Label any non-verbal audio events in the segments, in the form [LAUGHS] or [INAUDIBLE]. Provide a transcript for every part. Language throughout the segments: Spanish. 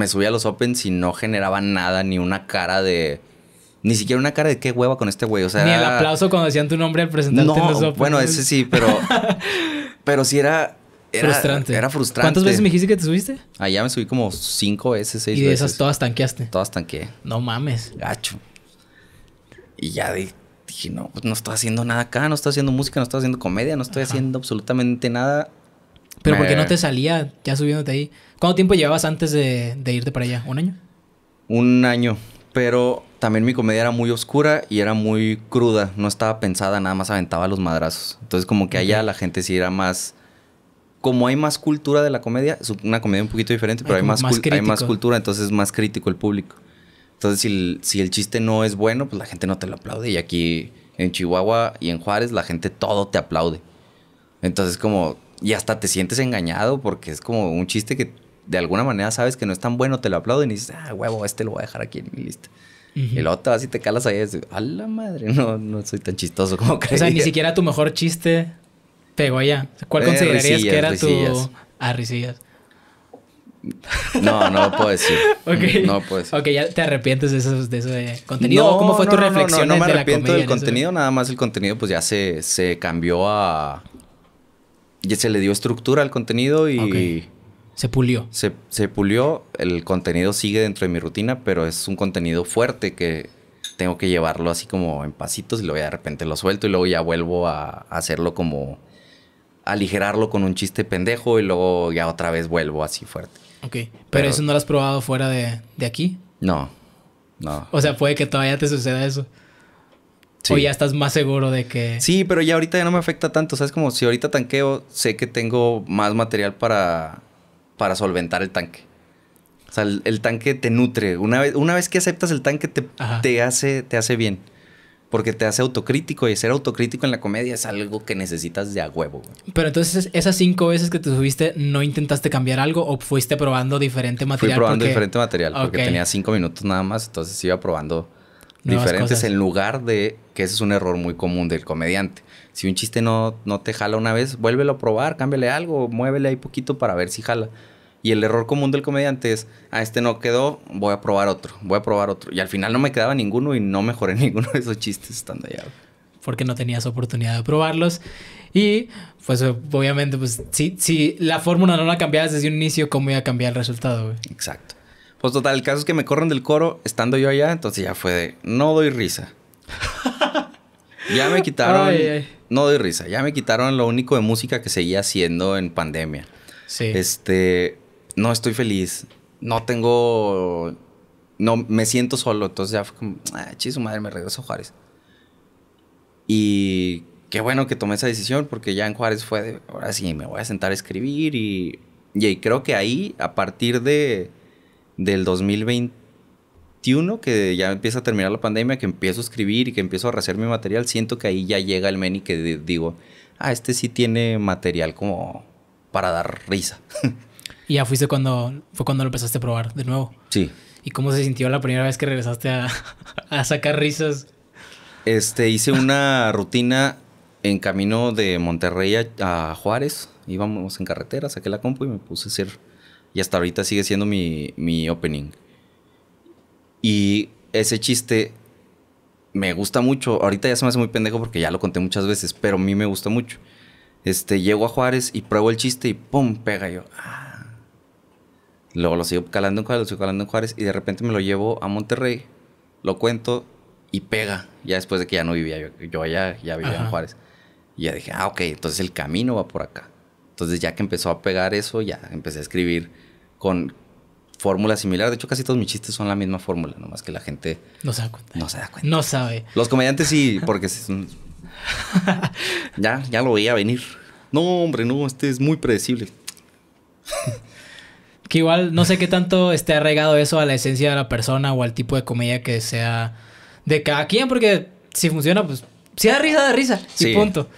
me subía a los Opens y no generaba nada, ni una cara de. Ni siquiera una cara de qué hueva con este güey. O sea. Ni el aplauso cuando decían tu nombre al presentarte en los Opens. Bueno, ese sí, pero. [LAUGHS] pero sí era. frustrante. Era frustrante. ¿Cuántas veces me dijiste que te subiste? Allá ah, me subí como cinco veces, seis veces. Y esas todas tanqueaste. Todas tanqueé. No mames. Gacho. Y ya dije, no, pues no estoy haciendo nada acá, no estoy haciendo música, no estoy haciendo comedia, no estoy haciendo absolutamente nada. Pero ¿por qué no te salía ya subiéndote ahí? ¿Cuánto tiempo llevabas antes de, irte para allá? ¿Un año? Un año. Pero también mi comedia era muy oscura y era muy cruda. No estaba pensada, nada más aventaba los madrazos. Entonces, como que allá la gente sí era más. Como hay más cultura de la comedia, una comedia un poquito diferente, pero hay, más, más hay más cultura, entonces es más crítico el público. Entonces, si el, si el chiste no es bueno, pues la gente no te lo aplaude. Y aquí en Chihuahua y en Juárez, la gente todo te aplaude. Entonces, como y hasta te sientes engañado porque es como un chiste que de alguna manera sabes que no es tan bueno, te lo aplauden y dices, ah, huevo, este lo voy a dejar aquí en mi lista. Y el te vas te calas ahí y dices, a la madre, no, no soy tan chistoso como crees. O sea, ni siquiera tu mejor chiste pegó allá. ¿Cuál eh, considerarías que era tu... Ah, No, no puedo decir. [LAUGHS] okay. No puedo decir. Ok, ya te arrepientes de, eso de contenido. ¿Cómo fue tu reflexión? No, no, me arrepiento del contenido, nada más el contenido pues ya se cambió a ya se le dio estructura al contenido y... Se pulió. Se, pulió, el contenido sigue dentro de mi rutina, pero es un contenido fuerte que tengo que llevarlo así como en pasitos y luego de repente lo suelto y luego ya vuelvo a, hacerlo como aligerarlo con un chiste pendejo y luego ya otra vez vuelvo así fuerte. Ok, pero, eso no lo has probado fuera de, de aquí? No, no. O sea, puede que todavía te suceda eso. Sí. O ya estás más seguro de que. Sí, pero ya ahorita ya no me afecta tanto. ¿Sabes? Como si ahorita tanqueo, sé que tengo más material para, para solventar el tanque. O sea, el, tanque te nutre. Una vez, una vez que aceptas el tanque, te, hace, te hace bien. Porque te hace autocrítico y ser autocrítico en la comedia es algo que necesitas de a huevo. Pero entonces, esas cinco veces que te subiste, ¿no intentaste cambiar algo o fuiste probando diferente material? Fui probando diferente material porque tenía cinco minutos nada más, entonces iba probando diferentes en lugar de que ese es un error muy común del comediante. Si un chiste no, no te jala una vez, vuélvelo a probar, cámbiale algo, muévele ahí poquito para ver si jala. Y el error común del comediante es, a ah, este no quedó, voy a probar otro, voy a probar otro. Y al final no me quedaba ninguno y no mejoré [LAUGHS] ninguno de esos chistes estando allá. Porque no tenías oportunidad de probarlos. Y pues obviamente, pues si, si la fórmula no la cambiabas desde un inicio, ¿cómo iba a cambiar el resultado? Exacto. Pues total, el caso es que me corren del coro estando yo allá, entonces ya fue de no doy risa. ya me quitaron, no doy risa, ya me quitaron lo único de música que seguía haciendo en pandemia. Sí. Este, no estoy feliz, no tengo, no, me siento solo, entonces ya fue como, ah, su madre, me regreso a Juárez. Y qué bueno que tomé esa decisión porque ya en Juárez fue de, ahora sí, me voy a sentar a escribir y, y creo que ahí, a partir de del 2021, que ya empieza a terminar la pandemia, que empiezo a escribir y que empiezo a rehacer mi material, siento que ahí ya llega el men y que digo, ah, este sí tiene material como para dar risa. [LAUGHS] y ya fuiste cuando, fue cuando lo empezaste a probar de nuevo. Sí. ¿Y cómo se sintió la primera vez que regresaste [LAUGHS] a, sacar risas? Este, hice una rutina en camino de Monterrey a, a Juárez. Íbamos en carretera, saqué la compu y me puse a hacer y hasta ahorita sigue siendo mi, mi opening. Y ese chiste me gusta mucho. Ahorita ya se me hace muy pendejo porque ya lo conté muchas veces, pero a mí me gusta mucho. Este, llego a Juárez y pruebo el chiste y ¡pum! pega yo. Ah. Luego lo sigo calando en Juárez, lo en Juárez y de repente me lo llevo a Monterrey, lo cuento y pega. Ya después de que ya no vivía yo, yo allá, ya vivía en Juárez. Y ya dije, ah, ok, entonces el camino va por acá. Entonces ya que empezó a pegar eso, ya empecé a escribir con fórmula similar. De hecho, casi todos mis chistes son la misma fórmula, nomás que la gente... No se da cuenta. No se da cuenta. sabe. Los comediantes sí, porque... [LAUGHS] ya, ya lo veía venir. No, hombre, no, este es muy predecible. [LAUGHS] que igual no sé qué tanto esté arraigado eso a la esencia de la persona o al tipo de comedia que sea de cada quien, porque si funciona, pues si da risa, da risa. Sí. Y punto.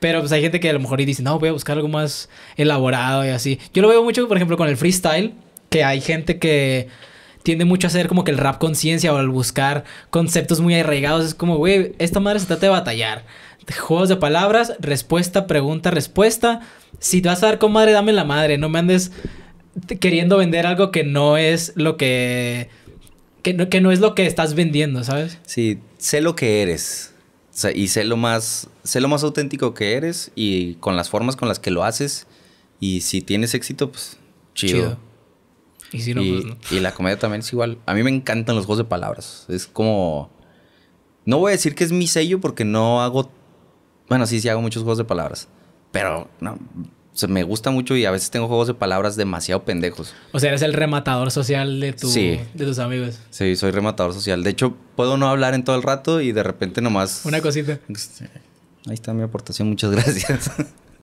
Pero pues hay gente que a lo mejor y dice, no, voy a buscar algo más elaborado y así. Yo lo veo mucho, por ejemplo, con el freestyle, que hay gente que tiende mucho a hacer como que el rap conciencia o al buscar conceptos muy arraigados. Es como, güey, esta madre se trata de batallar. Juegos de palabras, respuesta, pregunta, respuesta. Si te vas a dar con madre, dame la madre. No me andes queriendo vender algo que no es lo que. Que no, que no es lo que estás vendiendo, ¿sabes? Sí, sé lo que eres y sé lo más, sé lo más auténtico que eres y con las formas con las que lo haces. Y si tienes éxito, pues chido. Y, si no, pues, no. y la comedia también es igual. A mí me encantan los juegos de palabras. Es como. No voy a decir que es mi sello porque no hago. Bueno, sí, sí hago muchos juegos de palabras. Pero no, o sea, me gusta mucho y a veces tengo juegos de palabras demasiado pendejos. O sea, eres el rematador social de, tu, de tus amigos. Sí, soy rematador social. De hecho, puedo no hablar en todo el rato y de repente nomás... Una cosita. Este, ahí está mi aportación, muchas [LAUGHS] gracias.